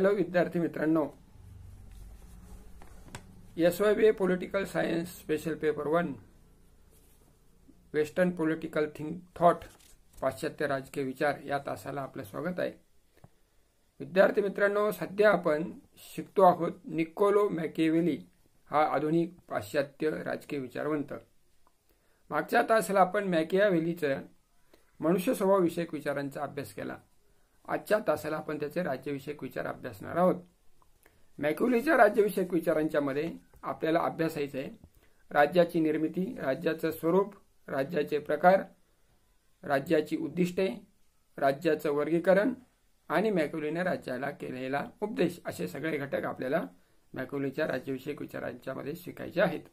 hello विद्यार्थी मित्रांनो SYB political science special paper one western political think thought पाश्चात्य राजकीय विचार या तासाला आपलं स्वागत आहे विद्यार्थी मित्रांनो सध्या आपण शिकतो आहोत निकोलो मॅकेवेली हा आधुनिक पाश्चात्य राजकीय विचारवंत मागच्या तासाला आपण मॅकियावेलीच्या मनुष्य विषयक विचारांचा अभ्यास केला आजच्या तासाला आपण त्याचे राज्यविषयक विचार अभ्यासणार आहोत मॅक्युलीच्या राज्यविषयक विचारांच्यामध्ये आपल्याला अभ्यासायचं आहे राज्याची निर्मिती राज्याचं स्वरूप राज्याचे प्रकार राज्याची उद्दिष्टे राज्याचं वर्गीकरण आणि मॅक्युलीने राज्याला केलेला उपदेश असे सगळे घटक आपल्याला मॅक्युलीच्या राज्यविषयक विचारांच्यामध्ये शिकायचे आहेत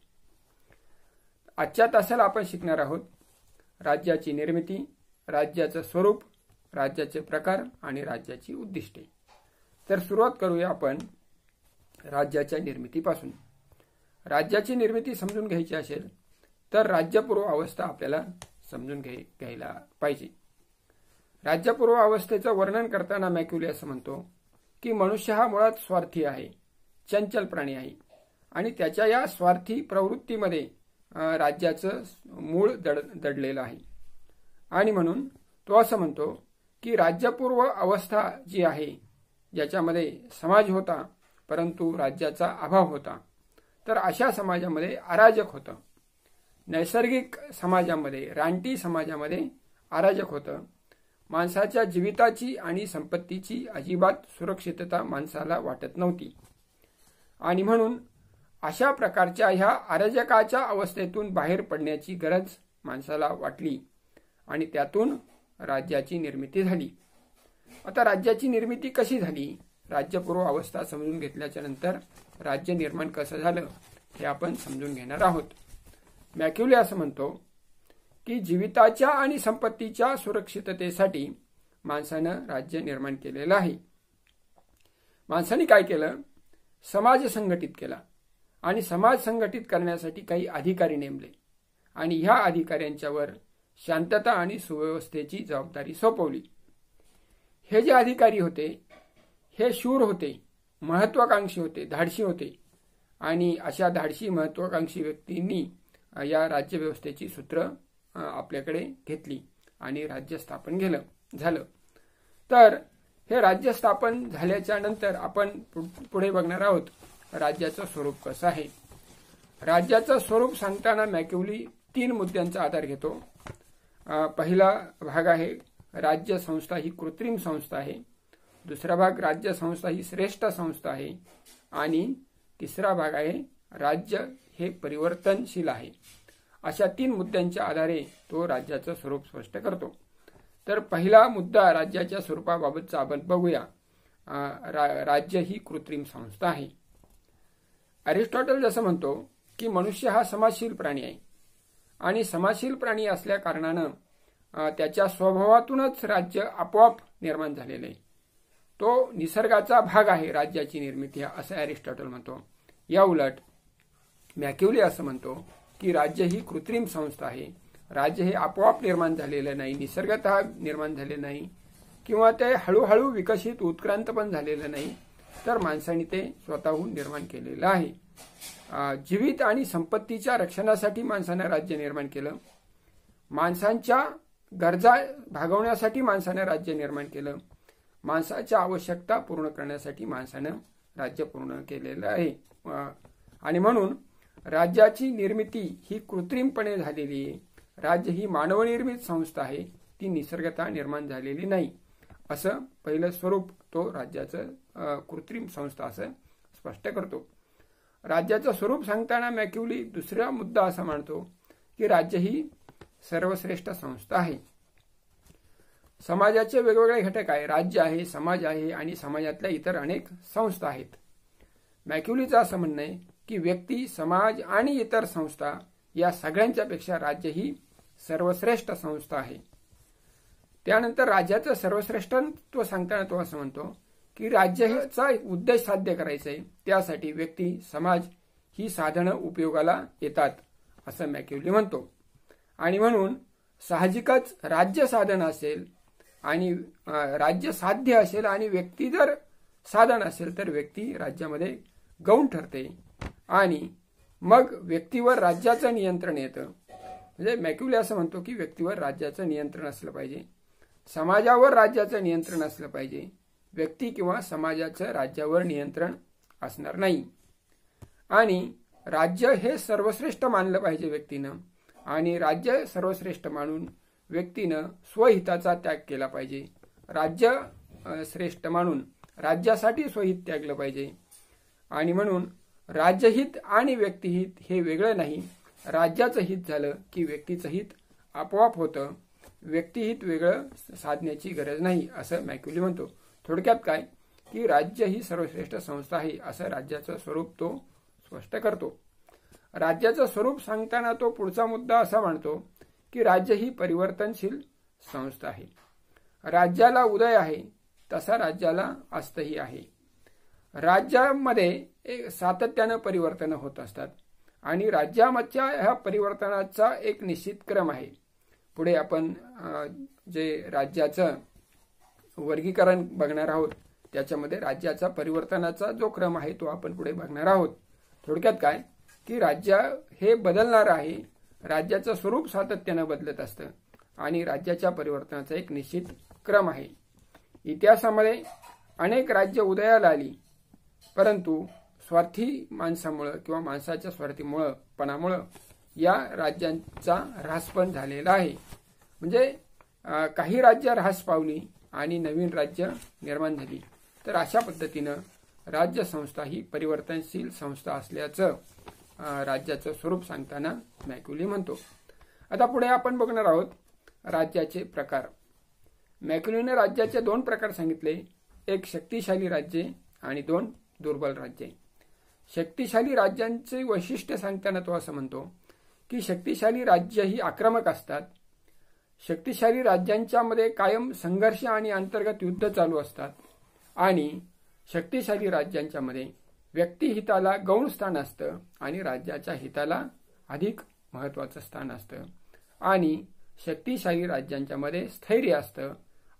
आजच्या तासाला आपण शिकणार आहोत राज्याची निर्मिती राज्याचं स्वरूप राज्याचे प्रकार आणि राज्याची उद्दिष्टे तर सुरुवात करूया आपण राज्याच्या निर्मितीपासून राज्याची निर्मिती समजून घ्यायची असेल तर राज्यपूर्व अवस्था आपल्याला समजून घे घ्यायला पाहिजे राज्यपूर्व अवस्थेचं वर्णन करताना मॅक्युली असं म्हणतो की मनुष्य हा मुळात स्वार्थी आहे चंचल प्राणी आहे आणि त्याच्या या स्वार्थी प्रवृत्तीमध्ये राज्याचं मूळ दड दडलेलं आहे आणि म्हणून तो असं म्हणतो की राज्यपूर्व अवस्था जी आहे ज्याच्यामध्ये समाज होता परंतु राज्याचा अभाव होता तर अशा समाजामध्ये अराजक होतं नैसर्गिक समाजामध्ये रानटी समाजामध्ये अराजक होतं माणसाच्या जीविताची आणि संपत्तीची अजिबात सुरक्षितता माणसाला वाटत नव्हती आणि म्हणून अशा प्रकारच्या ह्या अराजकाच्या अवस्थेतून बाहेर पडण्याची गरज माणसाला वाटली आणि त्यातून राज्याची निर्मिती झाली आता राज्याची निर्मिती कशी झाली राज्यपूर्व अवस्था समजून घेतल्याच्या नंतर राज्य निर्माण कसं झालं हे आपण समजून घेणार आहोत मॅक्युले असं म्हणतो की जीविताच्या आणि संपत्तीच्या सुरक्षिततेसाठी माणसानं राज्य निर्माण केलेलं आहे माणसाने काय केलं समाज संघटित केला आणि समाज संघटित करण्यासाठी काही अधिकारी नेमले आणि ह्या अधिकाऱ्यांच्यावर शांतता आणि सुव्यवस्थेची जबाबदारी सोपवली हे जे अधिकारी होते हे शूर होते महत्वाकांक्षी होते धाडशी होते आणि अशा धाडशी महत्वाकांक्षी व्यक्तींनी या राज्यव्यवस्थेची सूत्र आपल्याकडे घेतली आणि राज्य स्थापन केलं झालं तर हे राज्य स्थापन झाल्याच्या नंतर आपण पुढे बघणार आहोत राज्याचं स्वरूप कसं आहे राज्याचं स्वरूप सांगताना मॅक्युली तीन मुद्द्यांचा आधार घेतो पहिला भाग आहे राज्य संस्था ही कृत्रिम संस्था आहे दुसरा भाग राज्य संस्था ही श्रेष्ठ संस्था आहे आणि तिसरा भाग आहे राज्य हे परिवर्तनशील आहे अशा तीन मुद्द्यांच्या आधारे तो राज्याचं स्वरूप स्पष्ट करतो तर पहिला मुद्दा राज्याच्या स्वरूपाबाबतचा आपण बघूया राज्य ही कृत्रिम संस्था आहे अरिस्टॉटल जसं म्हणतो की मनुष्य हा समाजशील प्राणी आहे आणि समाजशील प्राणी असल्या कारणानं त्याच्या स्वभावातूनच राज्य आपोआप निर्माण झालेलं आहे तो निसर्गाचा भाग आहे राज्याची निर्मिती असं अरिस्टॉटल म्हणतो या उलट मॅक्युले असं म्हणतो की राज्य ही कृत्रिम संस्था आहे राज्य हे आपोआप निर्माण झालेलं नाही निसर्गत निर्माण झाले नाही किंवा ते हळूहळू विकसित उत्क्रांत पण झालेलं नाही तर माणसाने ते स्वतःहून निर्माण केलेलं आहे जीवित आणि संपत्तीच्या रक्षणासाठी माणसानं राज्य निर्माण केलं माणसांच्या गरजा भागवण्यासाठी माणसानं राज्य निर्माण केलं माणसाच्या आवश्यकता पूर्ण करण्यासाठी माणसानं राज्य पूर्ण केलेलं आहे आणि म्हणून राज्याची निर्मिती ही कृत्रिमपणे झालेली आहे राज्य ही मानवनिर्मित संस्था आहे ती निसर्गता निर्माण झालेली नाही असं पहिलं स्वरूप तो राज्याचं कृत्रिम संस्था असं स्पष्ट करतो राज्याचं स्वरूप सांगताना मॅक्युली दुसरा मुद्दा असा मानतो की राज्य ही सर्वश्रेष्ठ संस्था आहे समाजाचे वेगवेगळे घटक आहे राज्य आहे समाज आहे आणि समाजातल्या इतर अनेक संस्था आहेत मॅक्युलीचं असं म्हणणं आहे की व्यक्ती समाज आणि इतर संस्था या सगळ्यांच्यापेक्षा राज्य ही सर्वश्रेष्ठ संस्था आहे त्यानंतर राज्याचं सर्वश्रेष्ठत्व सांगताना तो असं म्हणतो की राज्याचा उद्देश साध्य करायचा आहे त्यासाठी व्यक्ती समाज ही साधनं उपयोगाला येतात असं मॅक्युली म्हणतो आणि म्हणून साहजिकच राज्य साधन असेल आणि राज्य साध्य असेल आणि व्यक्ती जर साधन असेल तर व्यक्ती राज्यामध्ये गौण ठरते आणि मग व्यक्तीवर राज्याचं नियंत्रण येतं म्हणजे मॅक्युले असं म्हणतो की व्यक्तीवर राज्याचं नियंत्रण असलं पाहिजे समाजावर राज्याचं नियंत्रण असलं पाहिजे व्यक्ती किंवा समाजाचं राज्यावर नियंत्रण असणार नाही आणि राज्य हे सर्वश्रेष्ठ मानलं पाहिजे व्यक्तीनं आणि राज्य सर्वश्रेष्ठ मानून व्यक्तीनं स्वहिताचा त्याग केला पाहिजे राज्य श्रेष्ठ मानून राज्यासाठी स्वहित त्यागलं पाहिजे आणि म्हणून राज्यहित आणि व्यक्तिहित हे वेगळं नाही राज्याचं हित झालं की व्यक्तीचं हित आपोआप होतं व्यक्तिहित वेगळं साधण्याची गरज नाही असं मॅक्युली म्हणतो थोडक्यात काय की राज्य ही सर्वश्रेष्ठ संस्था आहे असं राज्याचं स्वरूप तो स्पष्ट करतो राज्याचं स्वरूप सांगताना तो पुढचा मुद्दा असा मांडतो की राज्य ही परिवर्तनशील संस्था आहे राज्याला उदय आहे तसा राज्याला अस्तही आहे राज्यामध्ये एक सातत्यानं परिवर्तन होत असतात आणि राज्यामधच्या ह्या परिवर्तनाचा एक निश्चित क्रम आहे पुढे आपण जे राज्याचं वर्गीकरण बघणार आहोत त्याच्यामध्ये राज्याचा परिवर्तनाचा जो क्रम आहे तो आपण पुढे बघणार आहोत थोडक्यात काय की राज्य हे बदलणार आहे राज्याचं स्वरूप सातत्यानं बदलत असतं आणि राज्याच्या परिवर्तनाचा एक निश्चित क्रम आहे इतिहासामध्ये अनेक राज्य उदयाला आली परंतु स्वार्थी माणसामुळं किंवा माणसाच्या स्वार्थीमुळं पणामुळं या राज्यांचा पण झालेला आहे म्हणजे काही राज्य ऱ्हास पावली आणि नवीन राज्य निर्माण झाली तर अशा पद्धतीनं राज्य संस्था ही परिवर्तनशील संस्था असल्याचं राज्याचं स्वरूप सांगताना मॅक्युली म्हणतो आता पुढे आपण बघणार आहोत राज्याचे प्रकार मॅक्युलीने राज्याचे दोन प्रकार सांगितले एक शक्तिशाली राज्ये आणि दोन दुर्बल राज्य शक्तिशाली राज्यांचे वैशिष्ट्य सांगताना तो असं म्हणतो की शक्तिशाली राज्य ही आक्रमक असतात शक्तिशाली राज्यांच्यामध्ये कायम संघर्ष आणि अंतर्गत युद्ध चालू असतात आणि शक्तिशाली राज्यांच्यामध्ये व्यक्तिहिताला गौण स्थान असतं आणि राज्याच्या हिताला अधिक महत्वाचं स्थान असतं आणि शक्तिशाली राज्यांच्यामध्ये स्थैर्य असतं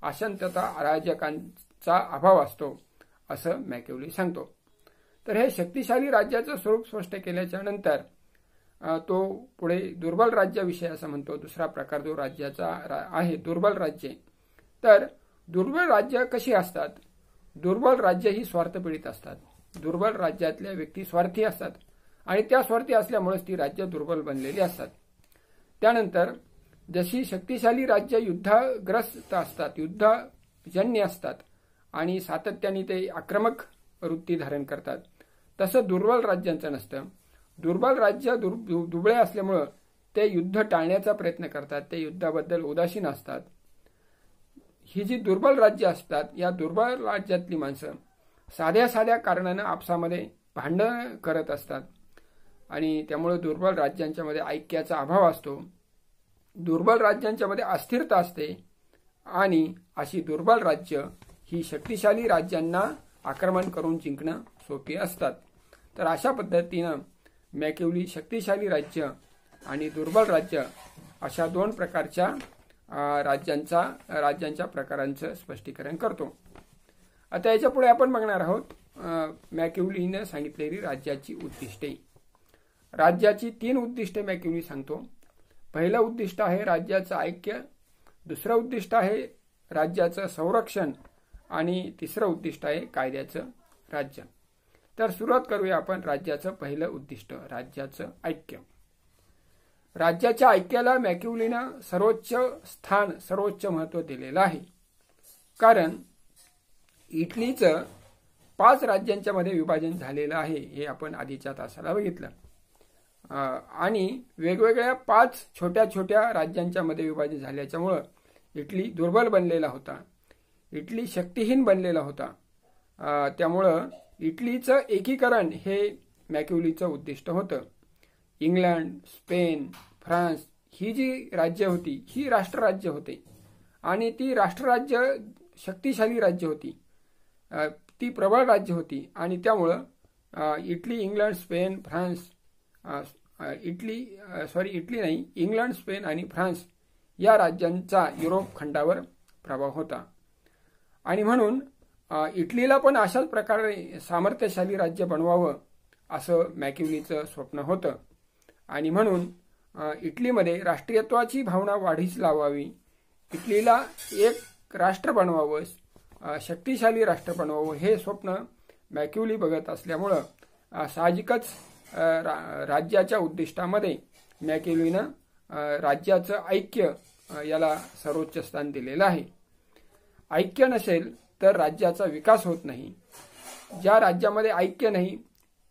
अशांतता अराजकांचा अभाव असतो असं मॅकेवली सांगतो तर हे शक्तिशाली राज्याचं स्वरूप स्पष्ट केल्याच्या नंतर तो पुढे दुर्बल राज्याविषयी असं म्हणतो दुसरा प्रकार जो राज्याचा आहे दुर्बल राज्य तर दुर्बल राज्य कशी असतात दुर्बल राज्य ही स्वार्थपीडित असतात दुर्बल राज्यातल्या व्यक्ती स्वार्थी असतात आणि त्या स्वार्थी असल्यामुळेच ती राज्य दुर्बल बनलेली असतात त्यानंतर जशी शक्तिशाली राज्य युद्धाग्रस्त असतात युद्धजन्य असतात आणि सातत्याने ते आक्रमक वृत्ती धारण करतात तसं दुर्बल राज्यांचं नसतं दुर्बल राज्य दुर दुबळे असल्यामुळं ते युद्ध टाळण्याचा प्रयत्न करतात ते युद्धाबद्दल उदासीन असतात ही जी दुर्बल राज्य असतात या दुर्बल राज्यातली माणसं साध्या साध्या कारणानं आपसामध्ये भांडण करत असतात आणि त्यामुळे दुर्बल राज्यांच्यामध्ये ऐक्याचा अभाव असतो दुर्बल राज्यांच्यामध्ये अस्थिरता असते आणि अशी दुर्बल राज्य ही शक्तिशाली राज्यांना आक्रमण करून जिंकणं सोपी असतात तर अशा पद्धतीनं मॅकेवली शक्तिशाली राज्य आणि दुर्बल राज्य अशा दोन प्रकारच्या राज्यांचा राज्यांच्या प्रकारांचं स्पष्टीकरण करतो आता याच्यापुढे आपण बघणार आहोत मॅक्युलीनं सांगितलेली राज्याची उद्दिष्टे राज्याची तीन उद्दिष्टे मॅक्युली सांगतो पहिलं उद्दिष्ट आहे राज्याचं ऐक्य दुसरं उद्दिष्ट आहे राज्याचं संरक्षण आणि तिसरं उद्दिष्ट आहे कायद्याचं राज्य तर सुरुवात करूया आपण राज्याचं पहिलं उद्दिष्ट राज्याचं ऐक्य राज्याच्या ऐक्याला मॅक्युलीनं सर्वोच्च स्थान सर्वोच्च महत्त्व दिलेलं आहे कारण इटलीचं पाच राज्यांच्या मध्ये विभाजन झालेलं आहे हे आपण आधीच्या तासाला बघितलं आणि वेगवेगळ्या पाच छोट्या छोट्या राज्यांच्या मध्ये विभाजन झाल्याच्यामुळं इटली दुर्बल बनलेला होता इटली शक्तिहीन बनलेला होता त्यामुळं इटलीचं एकीकरण हे मॅक्युलीचं उद्दिष्ट होतं इंग्लंड स्पेन फ्रान्स ही जी राज्य होती ही राष्ट्रराज्य होते आणि ती राष्ट्रराज्य शक्तिशाली राज्य होती ती प्रबळ राज्य होती आणि त्यामुळं Italy England Spain France Italy sorry Italy नाही इंग्लंड स्पेन आणि फ्रान्स या राज्यांचा युरोप खंडावर प्रभाव होता आणि म्हणून इटलीला पण अशाच प्रकारे सामर्थ्यशाली राज्य बनवावं असं मॅक्युलीचं स्वप्न होतं आणि म्हणून इटलीमध्ये राष्ट्रीयत्वाची भावना वाढीस लावावी इटलीला एक राष्ट्र बनवावं शक्तिशाली राष्ट्र बनवावं हे स्वप्न मॅक्युली बघत असल्यामुळं साहजिकच रा राज्याच्या उद्दिष्टामध्ये मॅक्युलीनं राज्याचं ऐक्य याला सर्वोच्च स्थान दिलेलं आहे ऐक्य नसेल तर राज्याचा विकास होत नाही ज्या राज्यामध्ये ऐक्य नाही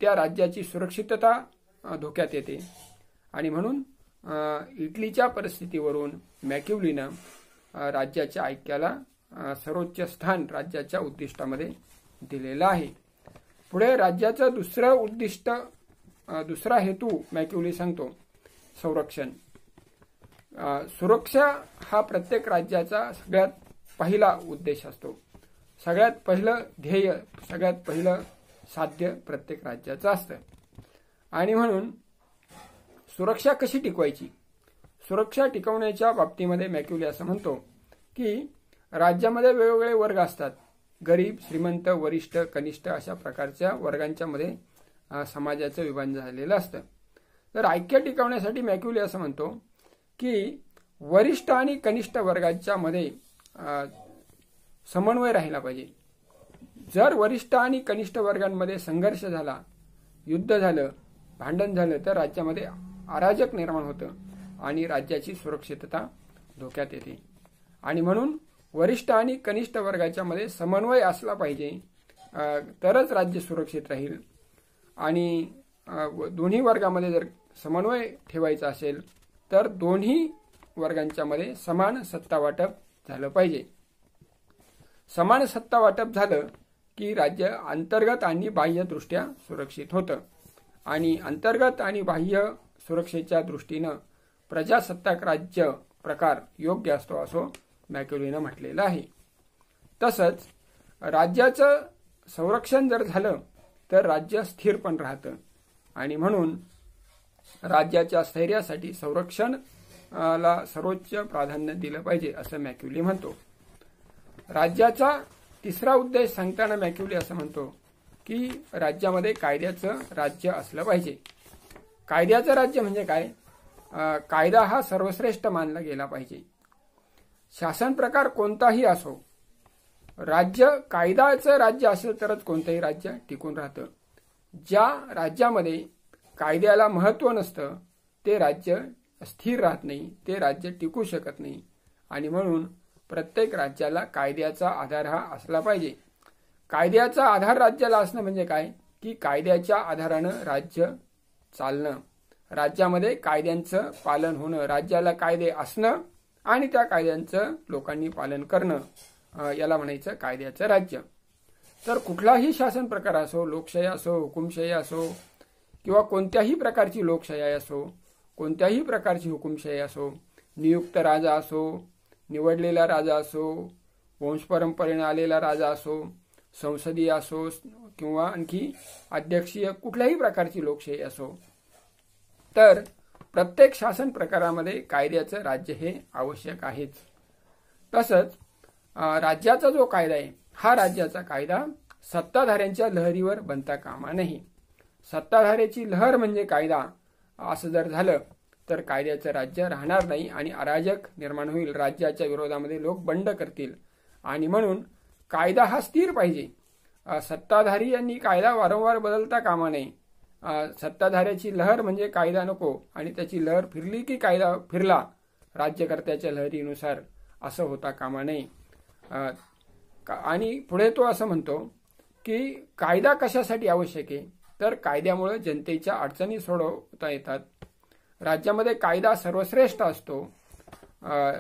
त्या राज्याची सुरक्षितता धोक्यात येते आणि म्हणून इटलीच्या परिस्थितीवरून मॅक्युलीनं राज्याच्या ऐक्याला सर्वोच्च स्थान राज्याच्या उद्दिष्टामध्ये दिलेलं आहे पुढे राज्याचं दुसरं उद्दिष्ट दुसरा हेतू मॅक्युली सांगतो संरक्षण सुरक्षा हा प्रत्येक राज्याचा सगळ्यात पहिला उद्देश असतो सगळ्यात पहिलं ध्येय सगळ्यात पहिलं साध्य प्रत्येक राज्याचं असतं आणि म्हणून सुरक्षा कशी टिकवायची सुरक्षा टिकवण्याच्या बाबतीमध्ये मॅक्युली असं म्हणतो की राज्यामध्ये वेगवेगळे वर्ग असतात गरीब श्रीमंत वरिष्ठ कनिष्ठ अशा प्रकारच्या वर्गांच्या मध्ये समाजाचं विभाजन झालेलं असतं तर ऐक्य टिकवण्यासाठी मॅक्युली असं म्हणतो की वरिष्ठ आणि कनिष्ठ वर्गाच्या मध्ये समन्वय राहिला पाहिजे जर वरिष्ठ आणि कनिष्ठ वर्गांमध्ये संघर्ष झाला युद्ध झालं भांडण झालं तर राज्यामध्ये अराजक निर्माण होतं आणि राज्याची सुरक्षितता धोक्यात येते आणि म्हणून वरिष्ठ आणि कनिष्ठ वर्गाच्या मध्ये समन्वय असला पाहिजे तरच राज्य सुरक्षित राहील आणि दोन्ही वर्गामध्ये जर समन्वय ठेवायचा असेल तर दोन्ही वर्गांच्यामध्ये समान सत्ता वाटप झालं पाहिजे समान सत्ता वाटप झालं की राज्य अंतर्गत आणि बाह्यदृष्ट्या सुरक्षित होतं आणि अंतर्गत आणि बाह्य सुरक्षेच्या दृष्टीनं प्रजासत्ताक राज्य प्रकार योग्य असतो असो मॅक्युलीनं म्हटलेलं आहे तसंच राज्याचं संरक्षण जर झालं तर राज्य स्थिर पण राहतं आणि म्हणून राज्याच्या स्थैर्यासाठी संरक्षणला सर्वोच्च प्राधान्य दिलं पाहिजे असं मॅक्युली म्हणतो राज्याचा तिसरा उद्देश सांगताना मॅक्युली असं म्हणतो की राज्यामध्ये कायद्याचं राज्य असलं पाहिजे कायद्याचं राज्य म्हणजे काय कायदा हा सर्वश्रेष्ठ मानला गेला पाहिजे शासन प्रकार कोणताही असो राज्य कायद्याचं राज्य असेल तरच कोणतंही राज्य टिकून राहतं ज्या राज्यामध्ये कायद्याला महत्त्व नसतं ते राज्य स्थिर राहत नाही ते राज्य टिकू शकत नाही आणि म्हणून प्रत्येक राज्याला कायद्याचा आधार हा असला पाहिजे कायद्याचा आधार राज्याला असणं म्हणजे काय की कायद्याच्या आधारानं राज्य चालणं राज्यामध्ये कायद्यांचं पालन होणं राज्याला कायदे असणं आणि त्या कायद्यांचं लोकांनी पालन करणं याला म्हणायचं कायद्याचं राज्य तर कुठलाही शासन प्रकार असो लोकशाही असो हुकुमशाही असो किंवा कोणत्याही प्रकारची लोकशाही असो कोणत्याही प्रकारची हुकुमशाही असो नियुक्त राजा असो निवडलेला राजा असो वंशपरंपरेने आलेला राजा असो संसदीय असो किंवा आणखी अध्यक्षीय कुठल्याही प्रकारची लोकशाही असो तर प्रत्येक शासन प्रकारामध्ये कायद्याचं राज्य हे आवश्यक आहेच तसंच राज्याचा जो कायदा आहे हा राज्याचा कायदा सत्ताधाऱ्यांच्या लहरीवर बनता कामा नाही सत्ताधाऱ्याची लहर म्हणजे कायदा असं जर झालं तर कायद्याचं राज्य राहणार नाही आणि अराजक निर्माण होईल राज्याच्या विरोधामध्ये लोक बंड करतील आणि म्हणून कायदा हा स्थिर पाहिजे सत्ताधारी यांनी कायदा वारंवार बदलता कामा नये सत्ताधाऱ्याची लहर म्हणजे कायदा नको आणि त्याची लहर फिरली की कायदा फिरला राज्यकर्त्याच्या लहरीनुसार असं होता कामा नये आणि पुढे तो असं म्हणतो की कायदा कशासाठी आवश्यक आहे तर कायद्यामुळे जनतेच्या अडचणी सोडवता येतात राज्यामध्ये कायदा सर्वश्रेष्ठ असतो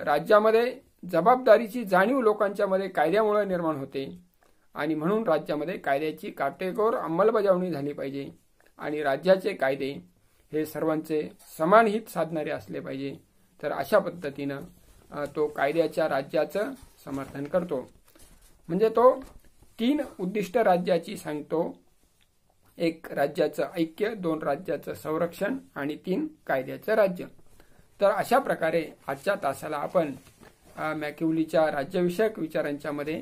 राज्यामध्ये जबाबदारीची जाणीव लोकांच्यामध्ये कायद्यामुळे निर्माण होते आणि म्हणून राज्यामध्ये कायद्याची काटेकोर अंमलबजावणी झाली पाहिजे आणि राज्याचे कायदे हे सर्वांचे समान हित साधणारे असले पाहिजे तर अशा पद्धतीनं तो कायद्याच्या राज्याचं समर्थन करतो म्हणजे तो तीन उद्दिष्ट राज्याची सांगतो एक राज्याचं ऐक्य दोन राज्याचं संरक्षण आणि तीन कायद्याचं राज्य तर अशा प्रकारे आजच्या तासाला आपण मॅक्युलीच्या राज्यविषयक विचारांच्या मध्ये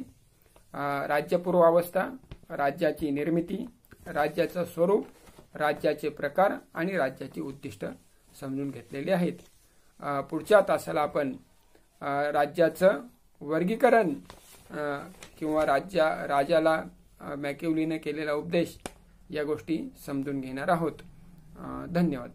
राज्यपूर्वावस्था राज्याची निर्मिती राज्याचं स्वरूप राज्याचे प्रकार आणि राज्याची उद्दिष्ट समजून घेतलेली आहेत पुढच्या तासाला आपण राज्याचं वर्गीकरण किंवा राज्या राजाला मॅक्युलीने केलेला उपदेश या गोष्टी समजून घेणार आहोत धन्यवाद